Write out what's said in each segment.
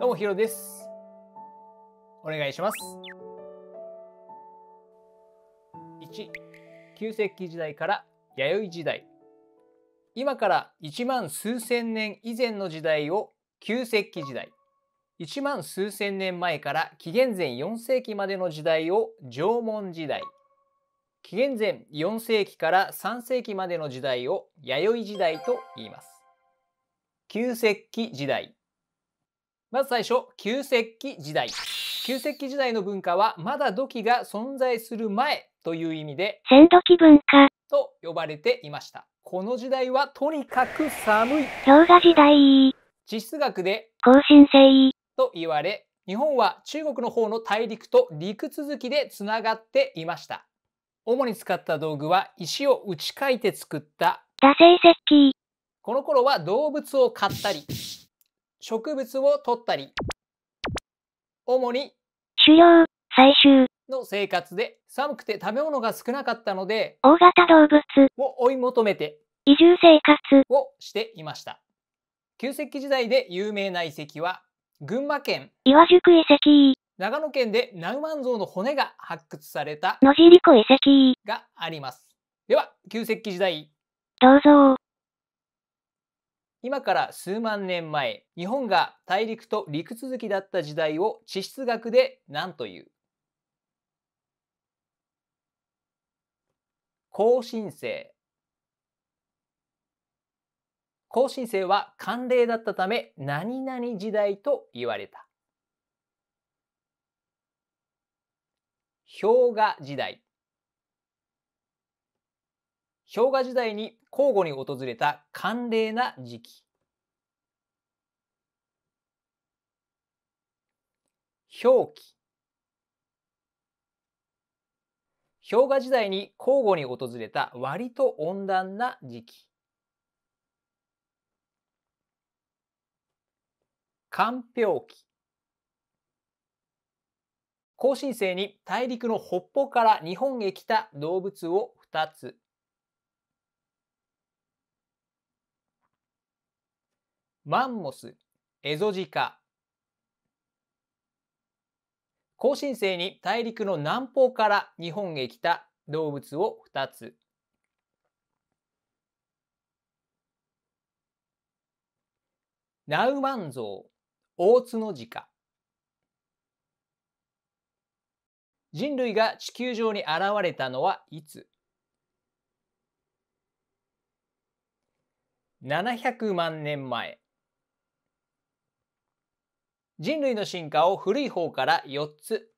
どうもです。お願いします。一、旧石器時代から弥生時代今から一万数千年以前の時代を旧石器時代一万数千年前から紀元前4世紀までの時代を縄文時代紀元前4世紀から3世紀までの時代を弥生時代と言います。旧石器時代まず最初、旧石器時代。旧石器時代の文化はまだ土器が存在する前という意味で、戦土器文化と呼ばれていました。この時代はとにかく寒い。氷河時代。地質学で、更新性と言われ、日本は中国の方の大陸と陸続きでつながっていました。主に使った道具は石を打ち替いて作った、打製石器。この頃は動物を飼ったり、植物を取ったり、主に狩猟、採集の生活で寒くて食べ物が少なかったので、大型動物を追い求めて移住生活をしていました。旧石器時代で有名な遺跡は、群馬県岩宿遺跡、長野県でナウマンゾウの骨が発掘された野尻湖遺跡があります。では、旧石器時代。どうぞ。今から数万年前、日本が大陸と陸続きだった時代を地質学で何という更新生更新生は寒冷だったため何々時代と言われた氷河時代氷河時代に交互に訪れた寒冷な時期氷期氷河時代に交互に訪れた割と温暖な時期寒氷期後進生に大陸の北方から日本へ来た動物を2つマンモス、エゾジカ。後進生に大陸の南方から日本へ来た動物を2つ。ナウマンゾウ、ノジカ。人類が地球上に現れたのはいつ ?700 万年前。人類の進化を古い方から4つ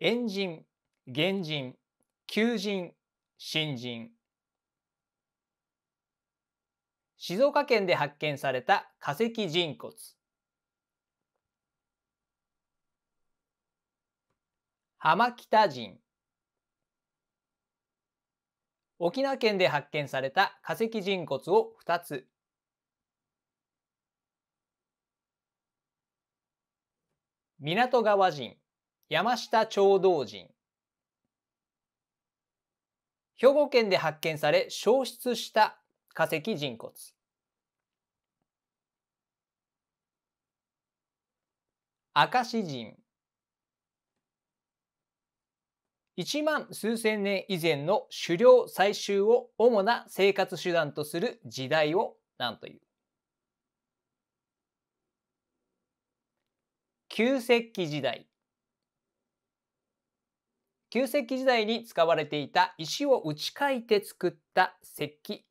遠人、原人、求人、新人静岡県で発見された化石人骨浜北人沖縄県で発見された化石人骨を2つ港川人山下長道人兵庫県で発見され消失した化石人骨明石人1万数千年以前の狩猟採集を主な生活手段とする時代を何という旧石器時代旧石器時代に使われていた石を打ち替いて作った石器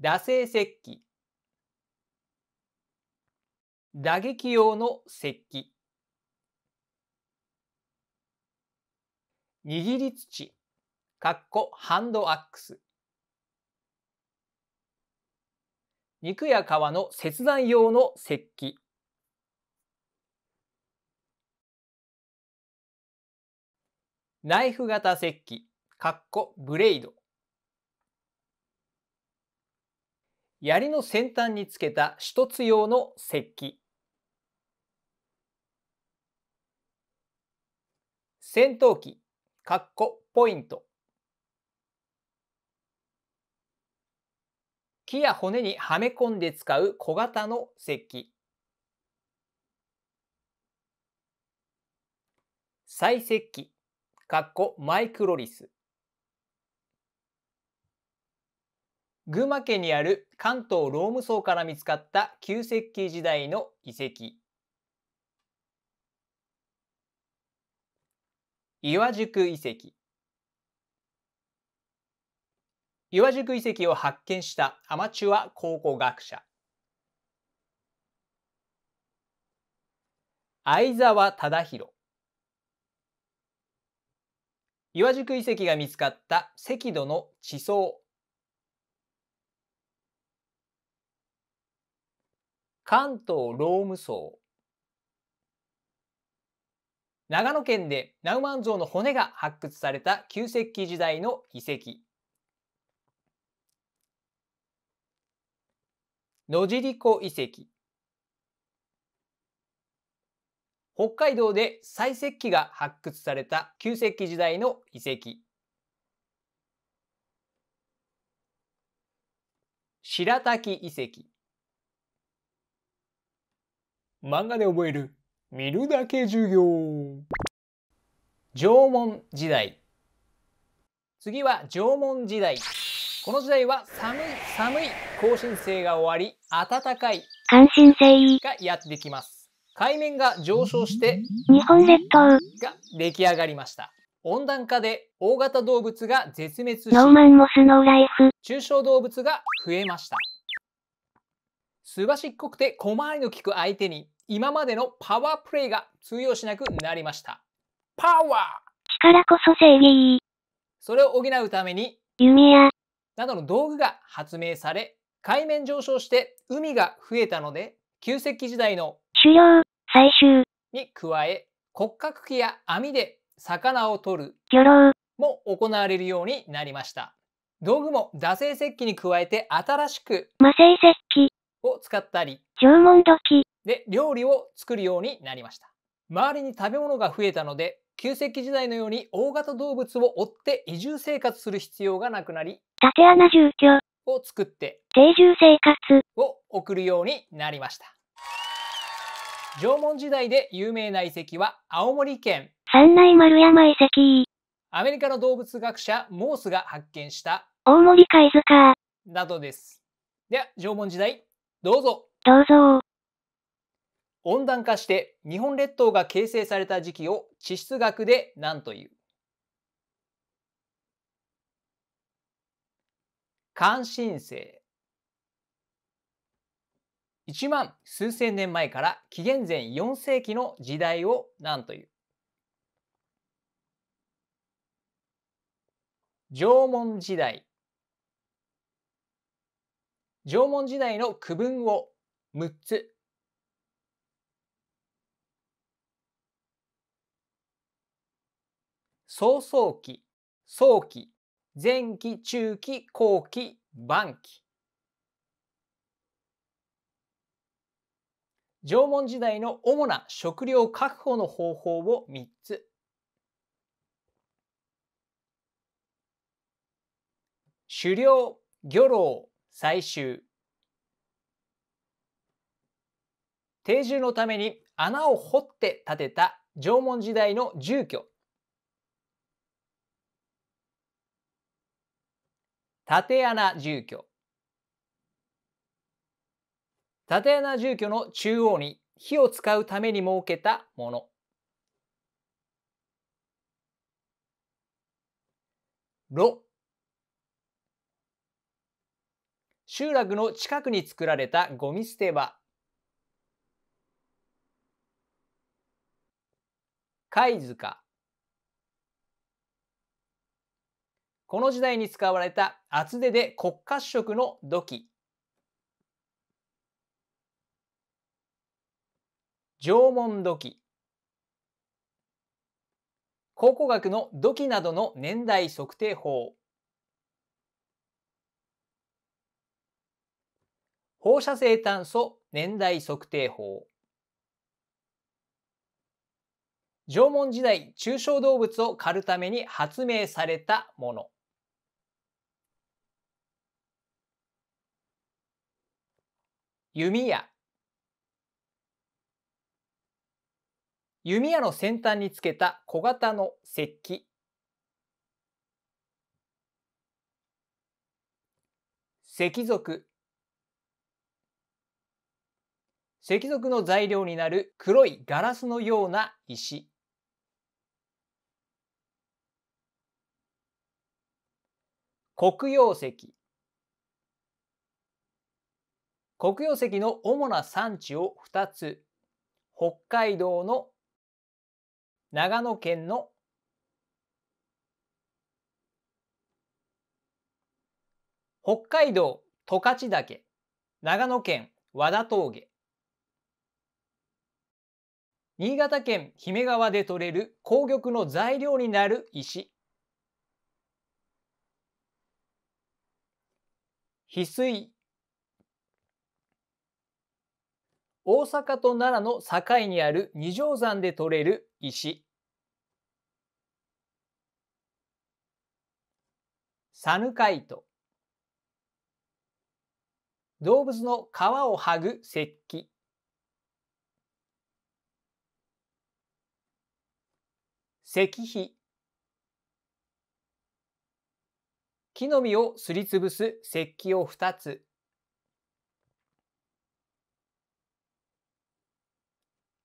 打製石器打撃用の石器握り土、かっこハンドアックス。肉や皮の切断用の石器。ナイフ型石器、かっこブレイド。槍の先端につけた一つ用の石器。戦闘機、かっこポイント木や骨にはめ込んで使う小型の石器再石器かっこマイクロリス群馬県にある関東ローム層から見つかった旧石器時代の遺跡岩宿遺跡岩宿遺跡を発見したアマチュア考古学者相沢忠宏岩宿遺跡が見つかった赤土の地層関東ローム層長野県でナウマン像の骨が発掘された旧石器時代の遺跡野尻湖遺跡北海道で最石器が発掘された旧石器時代の遺跡白滝遺跡漫画で覚える見るだけ授業縄文時代次は縄文時代この時代は寒い寒い更新生が終わり暖かい関心性がやってきます海面が上昇して日本列島が出来上がりました温暖化で大型動物が絶滅しノーマンモスノーライフ中小動物が増えましたすばしっこくて小回りの利く相手に今までのパワープレイが通用しなくなりました。パワー力こそ正義それを補うために、弓矢などの道具が発明され、海面上昇して海が増えたので、旧石器時代の狩猟、採集に加え、骨格器や網で魚を取る魚籠も行われるようになりました。道具も惰性石器に加えて新しく、魔性石器を使ったり、縄文土器で料理を作るようになりました。周りに食べ物が増えたので、旧石器時代のように大型動物を追って移住生活する必要がなくなり、縦穴住居を作って、定住生活を送るようになりました。縄文時代で有名な遺跡は青森県三内丸山遺跡。アメリカの動物学者モースが発見した大森貝塚などです。では、縄文時代どうぞ。どうぞ。温暖化して日本列島が形成された時期を地質学で何という関心性1万数千年前から紀元前4世紀の時代を何という縄文時代縄文時代の区分を6つ早々期早期前期中期後期晩期縄文時代の主な食料確保の方法を3つ狩猟漁労最終定住のために穴を掘って建てた縄文時代の住居縦穴住居縦穴住居の中央に火を使うために設けたもの炉集落の近くに作られたゴミ捨て場貝塚この時代に使われた厚手で骨褐色の土器縄文土器考古学の土器などの年代測定法放射性炭素年代測定法縄文時代中小動物を狩るために発明されたもの弓矢弓矢の先端につけた小型の石器石属石族の材料になる黒いガラスのような石。黒曜石。黒曜石の主な産地を二つ。北海道の長野県の北海道十勝岳長野県和田峠新潟県姫川で採れる紅玉の材料になる石翡翠大阪と奈良の境にある二条山で採れる石サヌカイト動物の皮を剥ぐ石器石碑木の実をすりつぶす石器を2つ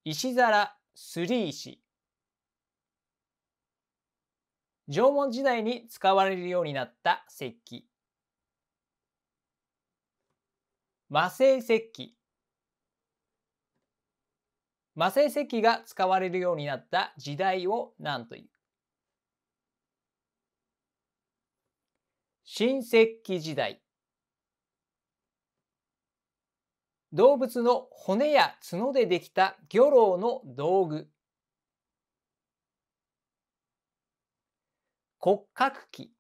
石皿すり石縄文時代に使われるようになった石器魔製石器魔性石器が使われるようになった時代を何という新石器時代動物の骨や角でできた魚老の道具骨格器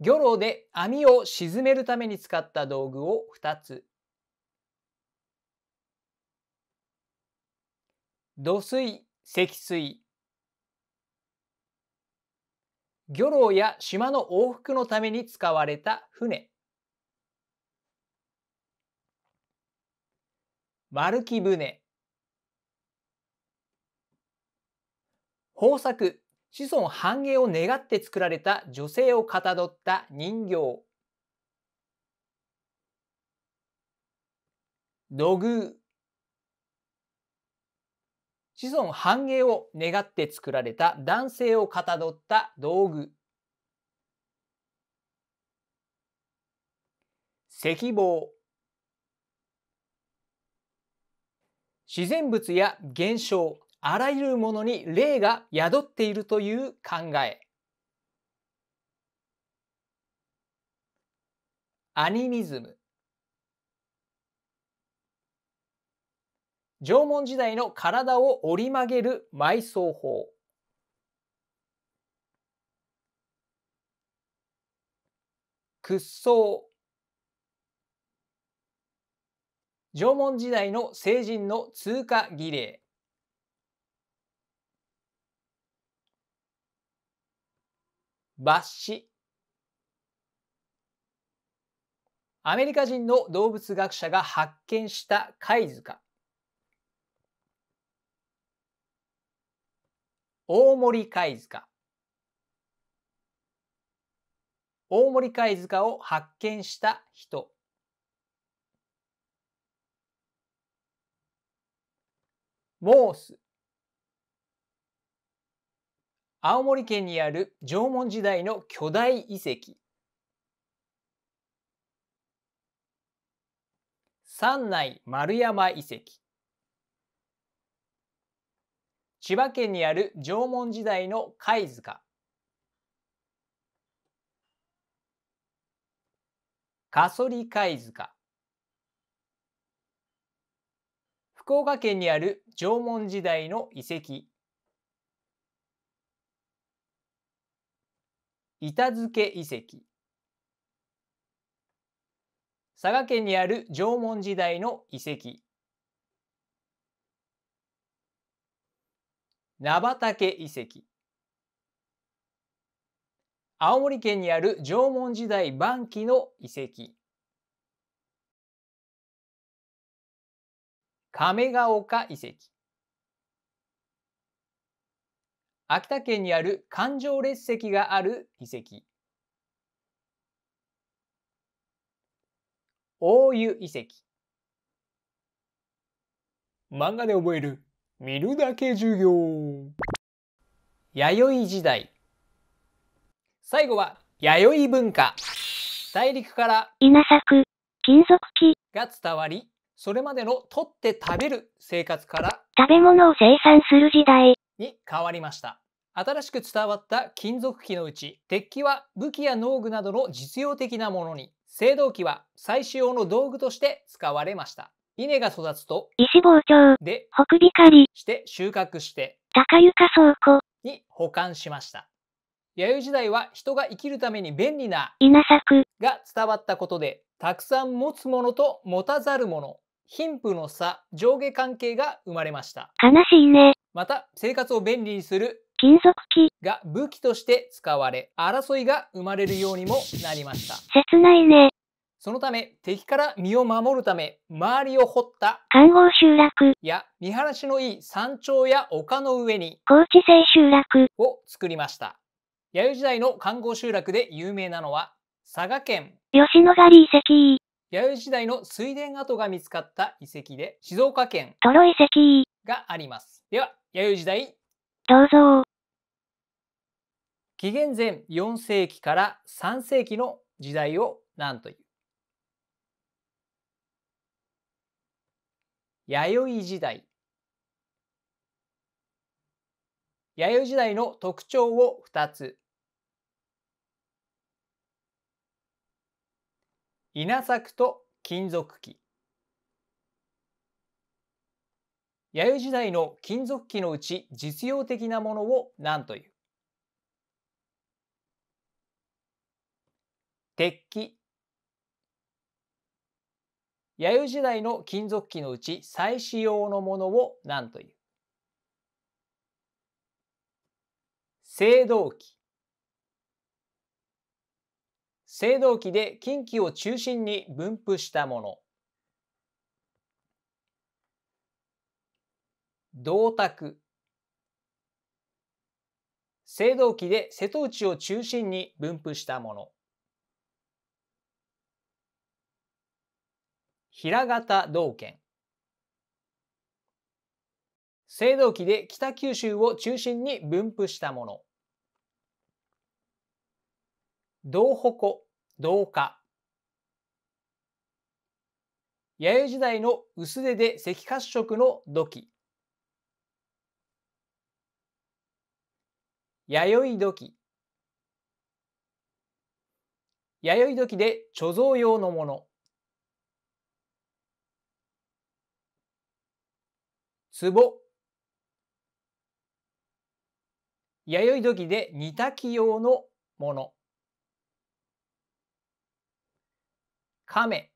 魚老で網を沈めるために使った道具を2つ土水積水漁労や島の往復のために使われた船丸木船豊作子孫繁栄を願って作られた女性をかたどった人形土偶子孫繁栄を願って作られた男性をかたどった道具石棒自然物や現象あらゆるものに霊が宿っているという考えアニミズム縄文時代の体を折り曲げる埋葬法屈葬縄文時代の成人の通過儀礼抜歯アメリカ人の動物学者が発見した貝塚大森貝塚大森貝塚を発見した人モース青森県にある縄文時代の巨大遺跡三内丸山遺跡千葉県にある縄文時代の貝塚カソリ貝塚福岡県にある縄文時代の遺跡板付遺跡佐賀県にある縄文時代の遺跡名畑遺跡青森県にある縄文時代晩期の遺跡亀ヶ丘遺跡秋田県にある環状列石がある遺跡大湯遺跡漫画で覚える見るだけ授業弥生時代最後は弥生文化大陸から稲作金属器が伝わりそれまでの取って食べる生活から食べ物を生産する時代に変わりました新しく伝わった金属器のうち鉄器は武器や農具などの実用的なものに青銅器は再使用の道具として使われました稲が育つと、石包丁で、北光して収穫して、高床倉庫に保管しました。弥生時代は人が生きるために便利な稲作が伝わったことで、たくさん持つものと持たざるもの、貧富の差、上下関係が生まれました。悲しいね。また、生活を便利にする金属器が武器として使われ、争いが生まれるようにもなりました。切ないね。そのため、敵から身を守るため、周りを掘った、環合集落や見晴らしのいい山頂や丘の上に、高知性集落を作りました。弥生時代の観光集落で有名なのは、佐賀県、吉野ヶ里遺跡。弥生時代の水田跡が見つかった遺跡で、静岡県、トロ遺跡があります。では、弥生時代、どうぞ。紀元前4世紀から3世紀の時代を何という弥生時代弥生時代の特徴を2つ稲作と金属器弥生時代の金属器のうち実用的なものを何という鉄器弥生時代の金属器のうち再使用のものを何という青銅器青銅器で近畿を中心に分布したもの銅鐸青銅器で瀬戸内を中心に分布したもの平型道県青銅器で北九州を中心に分布したもの銅矛銅花弥生時代の薄手で赤褐色の土器弥生土器弥生土器で貯蔵用のものつぼ弥生土器で煮炊き用のもの亀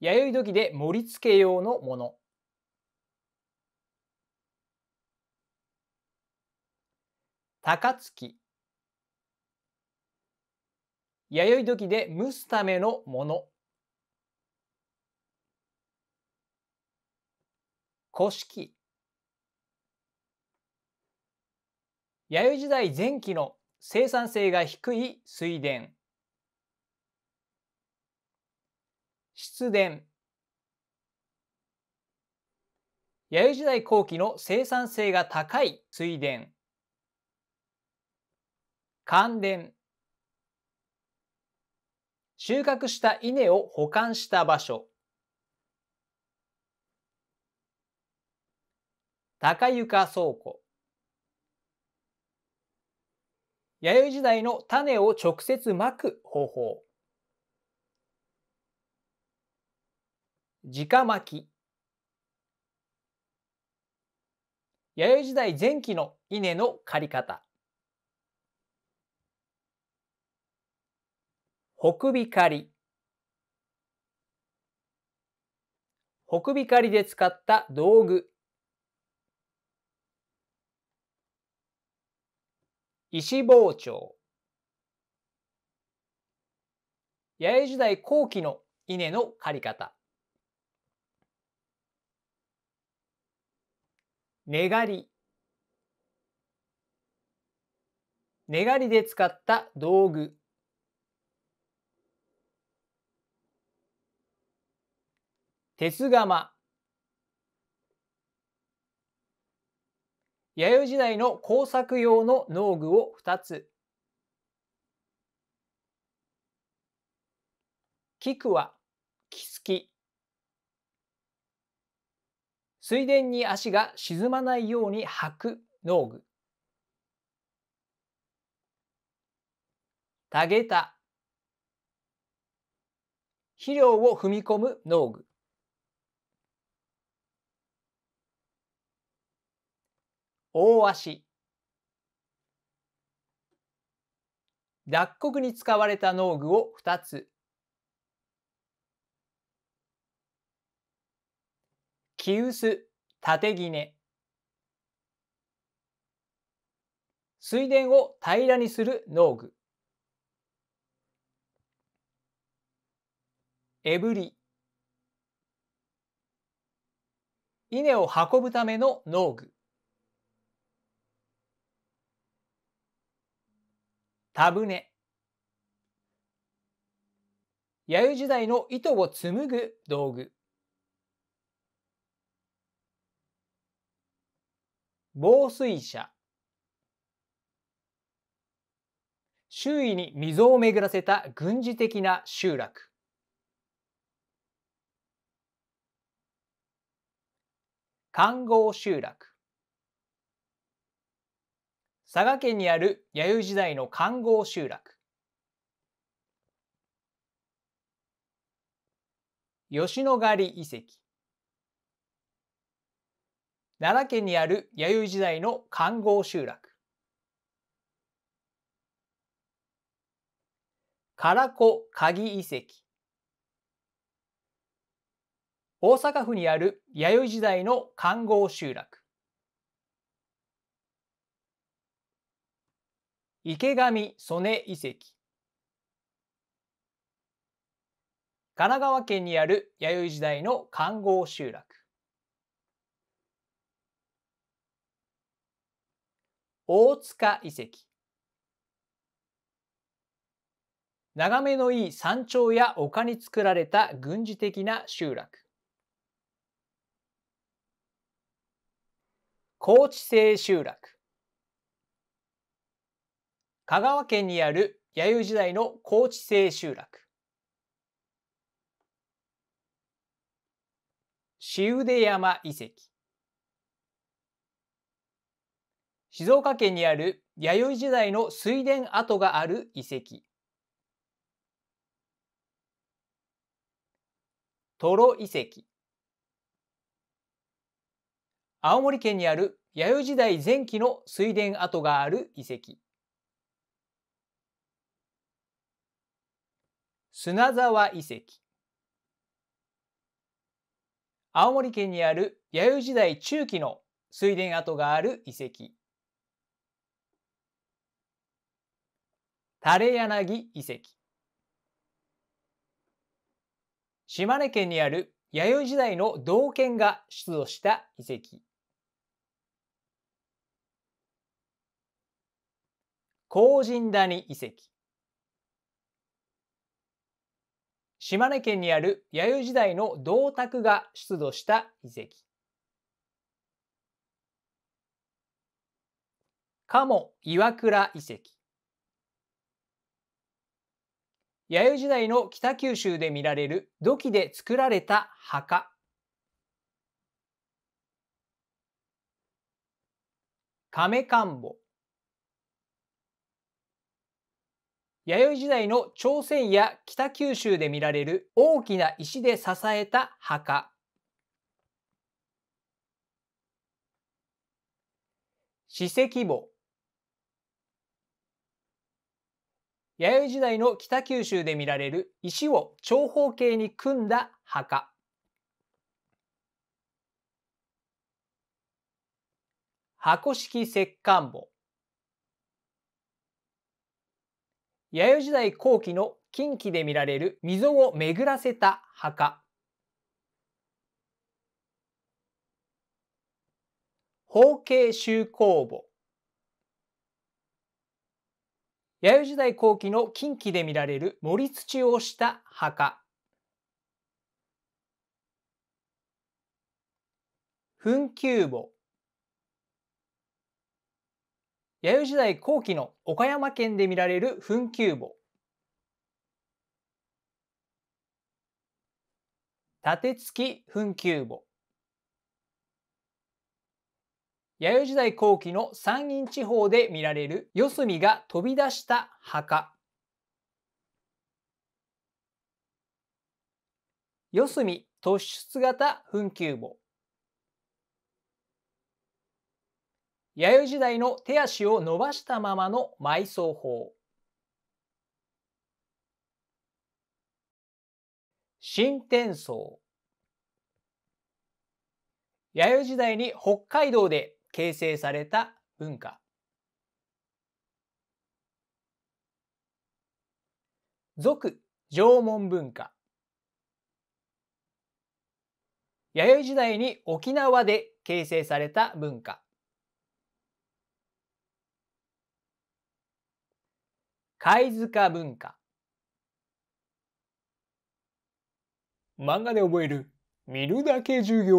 弥生土器で盛り付け用のもの高槻弥生土器で蒸すためのもの古式弥生時代前期の生産性が低い水田湿田弥生時代後期の生産性が高い水田乾田収穫した稲を保管した場所高床倉庫弥生時代の種を直接まく方法直巻き弥生時代前期の稲の刈り方北光。刈り北美刈りで使った道具石包丁八重時代後期の稲の刈り方ねがりねがりで使った道具鉄釜弥生時代の工作用の農具を2つ菊は木すき水田に足が沈まないように履く農具タゲタ肥料を踏み込む農具大足脱穀に使われた農具を2つ木臼縦ぎね水田を平らにする農具えぶり稲を運ぶための農具タブネ弥生時代の糸を紡ぐ道具防水車周囲に溝を巡らせた軍事的な集落環合集落佐賀県にある弥生時代の観光集落吉野狩遺跡奈良県にある弥生時代の観光集落唐子鍵遺跡大阪府にある弥生時代の観光集落池上曽根遺跡神奈川県にある弥生時代の観光集落大塚遺跡眺めのいい山頂や丘に作られた軍事的な集落高知製集落香川県にある弥生時代の高知製集落紫腕山遺跡静岡県にある弥生時代の水田跡がある遺跡トロ遺跡青森県にある弥生時代前期の水田跡がある遺跡砂沢遺跡青森県にある弥生時代中期の水田跡がある遺跡垂柳遺跡島根県にある弥生時代の銅剣が出土した遺跡高神谷遺跡島根県にある弥生時代の銅鐸が出土した遺跡鴨岩倉遺跡弥生時代の北九州で見られる土器で作られた墓亀かんぼ弥生時代の朝鮮や北九州で見られる大きな石で支えた墓。史跡墓。弥生時代の北九州で見られる石を長方形に組んだ墓。箱式石棺墓。弥生時代後期の近畿で見られる溝を巡らせた墓方形集公墓弥生時代後期の近畿で見られる盛り土をした墓墳丘墓弥生時代後期の岡山県で見られる墳丘墓立て付き墳丘墓弥生時代後期の山陰地方で見られる四隅が飛び出した墓四隅突出型墳丘墓弥生時代の手足を伸ばしたままの埋葬法新天葬弥生時代に北海道で形成された文化俗縄文文化弥生時代に沖縄で形成された文化貝塚文化漫画で覚える見るだけ授業